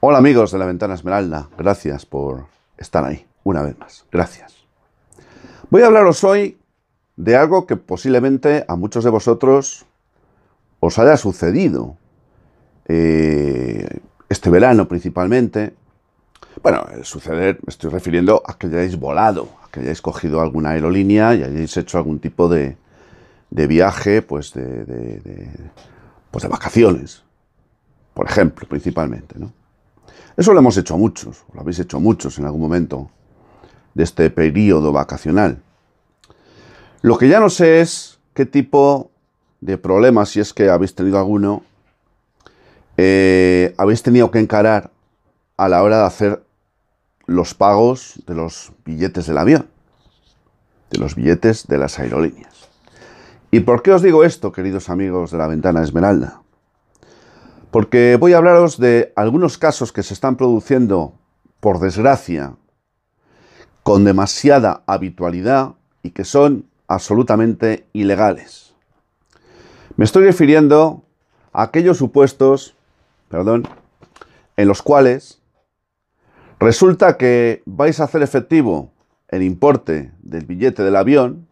Hola amigos de la Ventana Esmeralda, gracias por estar ahí una vez más, gracias. Voy a hablaros hoy de algo que posiblemente a muchos de vosotros os haya sucedido eh, este verano principalmente. Bueno, el suceder me estoy refiriendo a que hayáis volado, a que hayáis cogido alguna aerolínea y hayáis hecho algún tipo de, viaje, pues de pues, de vacaciones, por ejemplo, principalmente, ¿no? Eso lo hemos hecho muchos, lo habéis hecho muchos en algún momento de este periodo vacacional. Lo que ya no sé es qué tipo de problemas, si es que habéis tenido alguno, eh, habéis tenido que encarar a la hora de hacer los pagos de los billetes del avión, de los billetes de las aerolíneas. ¿Y por qué os digo esto, queridos amigos de la ventana Esmeralda? Porque voy a hablaros de algunos casos que se están produciendo, por desgracia, con demasiada habitualidad y que son absolutamente ilegales. Me estoy refiriendo a aquellos supuestos, perdón, en los cuales resulta que vais a hacer efectivo el importe del billete del avión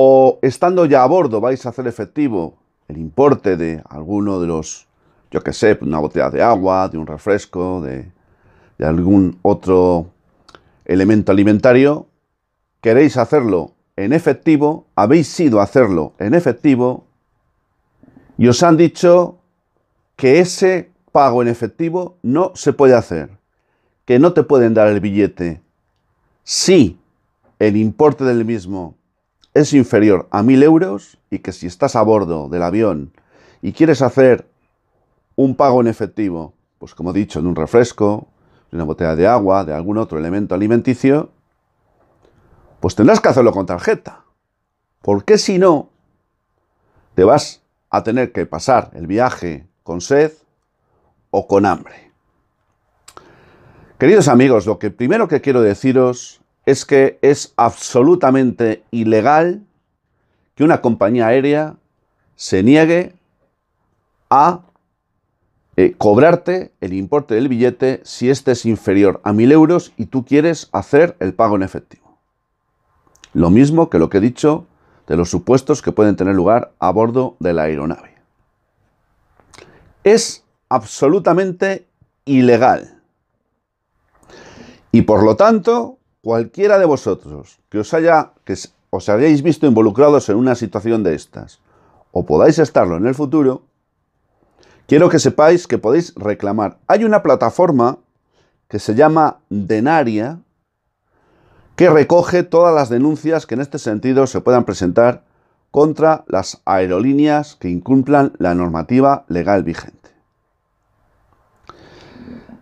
o estando ya a bordo vais a hacer efectivo el importe de alguno de los, yo que sé, una botella de agua, de un refresco, de, algún otro elemento alimentario, queréis hacerlo en efectivo, habéis sido a hacerlo en efectivo y os han dicho que ese pago en efectivo no se puede hacer, que no te pueden dar el billete si el importe del mismo es inferior a 1.000 euros y que si estás a bordo del avión y quieres hacer un pago en efectivo, pues como he dicho, de un refresco, de una botella de agua, de algún otro elemento alimenticio, pues tendrás que hacerlo con tarjeta. Porque si no, te vas a tener que pasar el viaje con sed o con hambre. Queridos amigos, lo que primero que quiero deciros es que es absolutamente ilegal que una compañía aérea se niegue a eh, cobrarte el importe del billete si este es inferior a 1.000 euros y tú quieres hacer el pago en efectivo. Lo mismo que lo que he dicho de los supuestos que pueden tener lugar a bordo de la aeronave. Es absolutamente ilegal. Y por lo tanto, cualquiera de vosotros que os haya que os hayáis visto involucrados en una situación de estas o podáis estarlo en el futuro, quiero que sepáis que podéis reclamar. Hay una plataforma que se llama Denaria que recoge todas las denuncias que en este sentido se puedan presentar contra las aerolíneas que incumplan la normativa legal vigente.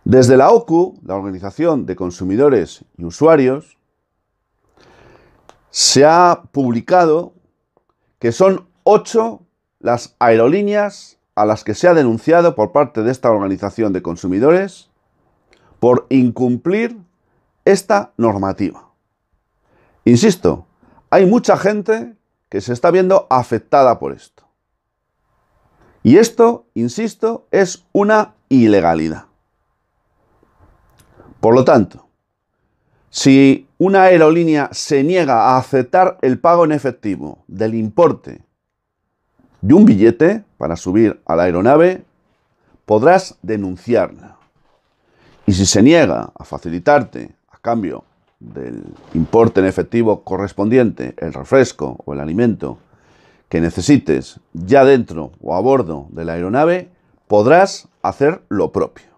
Desde la OCU, la Organización de Consumidores y Usuarios, se ha publicado que son ocho las aerolíneas a las que se ha denunciado por parte de esta organización de consumidores por incumplir esta normativa. Insisto, hay mucha gente que se está viendo afectada por esto. Y esto, insisto, es una ilegalidad. Por lo tanto, si una aerolínea se niega a aceptar el pago en efectivo del importe de un billete para subir a la aeronave, podrás denunciarla. Y si se niega a facilitarte a cambio del importe en efectivo correspondiente, el refresco o el alimento que necesites ya dentro o a bordo de la aeronave, podrás hacer lo propio.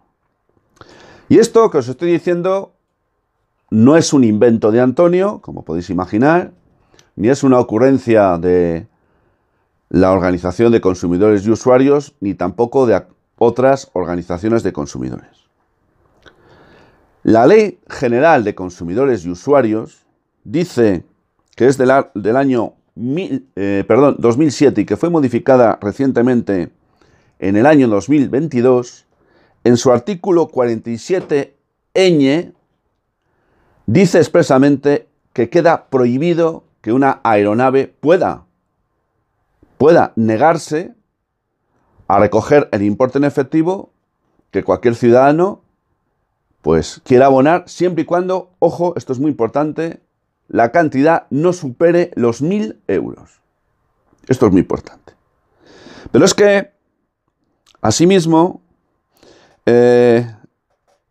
Y esto que os estoy diciendo no es un invento de Antonio, como podéis imaginar, ni es una ocurrencia de la Organización de Consumidores y Usuarios, ni tampoco de otras organizaciones de consumidores. La Ley General de Consumidores y Usuarios dice que es del, año mil, 2007 eh, y que fue modificada recientemente en el año 2022, en su artículo 47 dice expresamente que queda prohibido que una aeronave pueda, pueda negarse a recoger el importe en efectivo que cualquier ciudadano pues quiera abonar siempre y cuando, ojo, esto es muy importante, la cantidad no supere los mil euros. Esto es muy importante. Pero es que, asimismo, eh,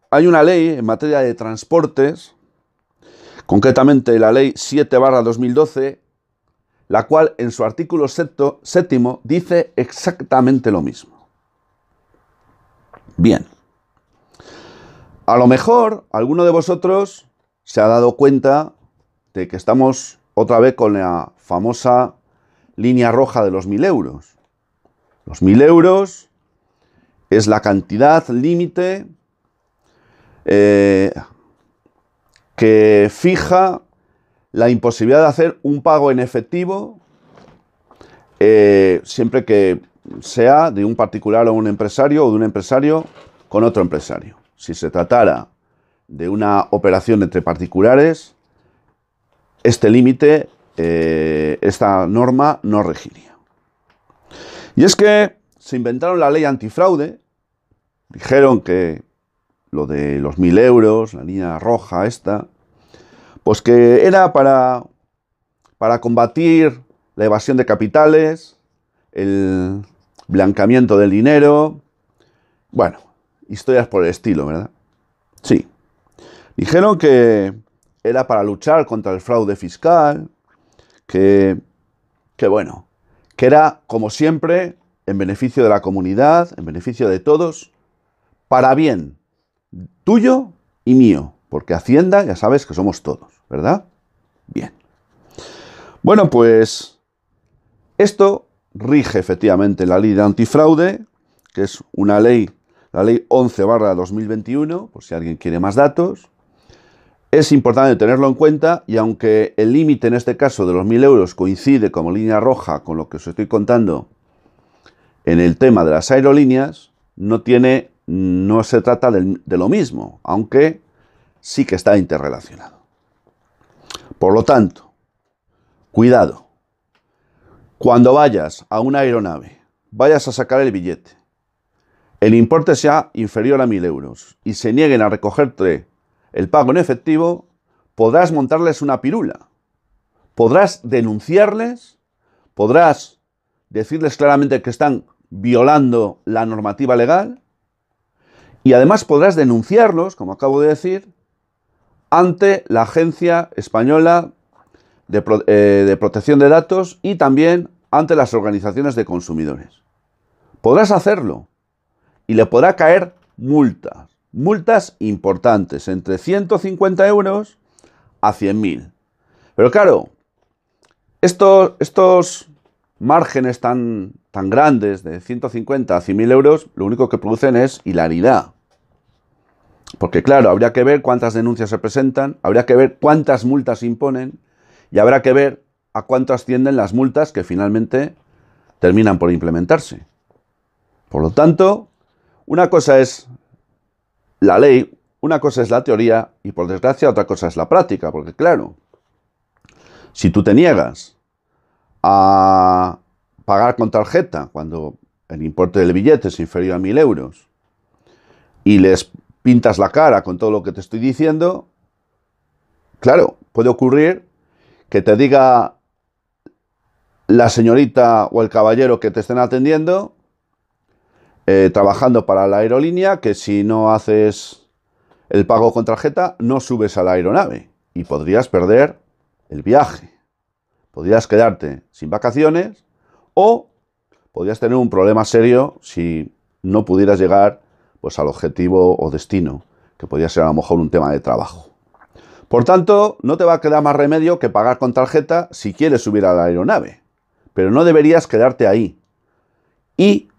hay una ley en materia de transportes, concretamente la ley 7 2012, la cual en su artículo séptimo dice exactamente lo mismo. Bien. A lo mejor alguno de vosotros se ha dado cuenta de que estamos otra vez con la famosa línea roja de los 1.000 euros. Los 1.000 euros es la cantidad límite eh, que fija la imposibilidad de hacer un pago en efectivo eh, siempre que sea de un particular o un empresario o de un empresario con otro empresario. Si se tratara de una operación entre particulares, este límite, eh, esta norma no regiría. Y es que se inventaron la ley antifraude, dijeron que lo de los mil euros, la línea roja esta, pues que era para, para combatir la evasión de capitales, el ...blancamiento del dinero, bueno, historias por el estilo, ¿verdad? Sí. Dijeron que era para luchar contra el fraude fiscal, que, que bueno, que era como siempre en beneficio de la comunidad, en beneficio de todos, para bien tuyo y mío, porque Hacienda ya sabes que somos todos, ¿verdad? Bien. Bueno, pues esto rige efectivamente la ley de antifraude, que es una ley, la ley 11 barra 2021, por si alguien quiere más datos. Es importante tenerlo en cuenta y aunque el límite en este caso de los 1.000 euros coincide como línea roja con lo que os estoy contando en el tema de las aerolíneas, no tiene, no se trata de, lo mismo, aunque sí que está interrelacionado. Por lo tanto, cuidado. Cuando vayas a una aeronave, vayas a sacar el billete, el importe sea inferior a 1.000 euros y se nieguen a recogerte el pago en efectivo, podrás montarles una pirula, podrás denunciarles, podrás decirles claramente que están violando la normativa legal y además podrás denunciarlos, como acabo de decir, ante la Agencia Española eh, de, Protección de Datos y también ante las organizaciones de consumidores. Podrás hacerlo y le podrá caer multas, multas importantes, entre 150 euros a 100.000. Pero claro, estos márgenes tan, tan grandes de 150 a 100.000 euros, lo único que producen es hilaridad. Porque claro, habría que ver cuántas denuncias se presentan, habría que ver cuántas multas imponen y habrá que ver a cuánto ascienden las multas que finalmente terminan por implementarse. Por lo tanto, una cosa es la ley, una cosa es la teoría y por desgracia otra cosa es la práctica, porque claro, si tú te niegas a pagar con tarjeta cuando el importe del billete es inferior a 1.000 euros y les pintas la cara con todo lo que te estoy diciendo, claro, puede ocurrir que te diga la señorita o el caballero que te estén atendiendo, eh, trabajando para la aerolínea, que si no haces el pago con tarjeta, no subes a la aeronave y podrías perder el viaje podrías quedarte sin vacaciones o podrías tener un problema serio si no pudieras llegar pues al objetivo o destino, que podría ser a lo mejor un tema de trabajo. Por tanto, no te va a quedar más remedio que pagar con tarjeta si quieres subir a la aeronave, pero no deberías quedarte ahí. Y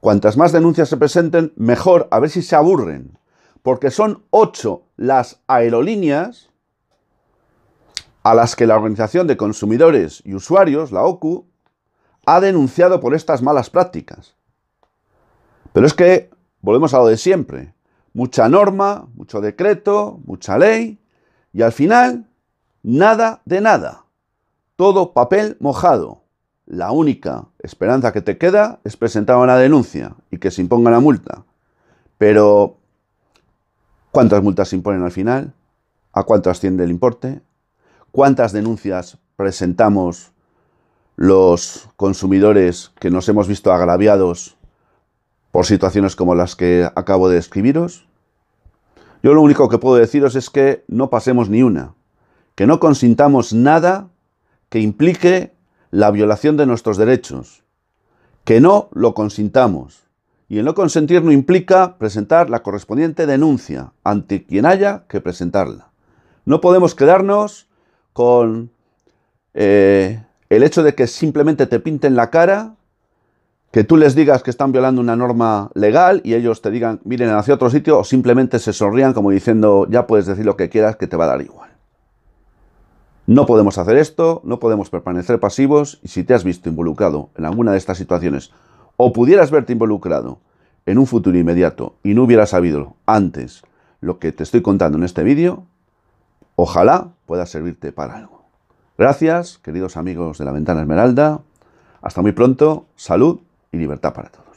cuantas más denuncias se presenten, mejor, a ver si se aburren, porque son ocho las aerolíneas a las que la Organización de Consumidores y Usuarios, la OCU, ha denunciado por estas malas prácticas. Pero es que volvemos a lo de siempre. Mucha norma, mucho decreto, mucha ley y al final nada de nada. Todo papel mojado. La única esperanza que te queda es presentar una denuncia y que se imponga la multa. Pero, ¿cuántas multas se imponen al final? ¿A cuánto asciende el importe? cuántas denuncias presentamos los consumidores que nos hemos visto agraviados por situaciones como las que acabo de describiros? Yo lo único que puedo deciros es que no pasemos ni una, que no consintamos nada que implique la violación de nuestros derechos, que no lo consintamos. Y el no consentir no implica presentar la correspondiente denuncia ante quien haya que presentarla. No podemos quedarnos con eh, el hecho de que simplemente te pinten la cara, que tú les digas que están violando una norma legal y ellos te digan, miren hacia otro sitio, o simplemente se sonrían como diciendo, ya puedes decir lo que quieras, que te va a dar igual. No podemos hacer esto, no podemos permanecer pasivos y si te has visto involucrado en alguna de estas situaciones o pudieras verte involucrado en un futuro inmediato y no hubieras sabido antes lo que te estoy contando en este vídeo, Ojalá pueda servirte para algo. Gracias, queridos amigos de la Ventana Esmeralda. Hasta muy pronto. Salud y libertad para todos.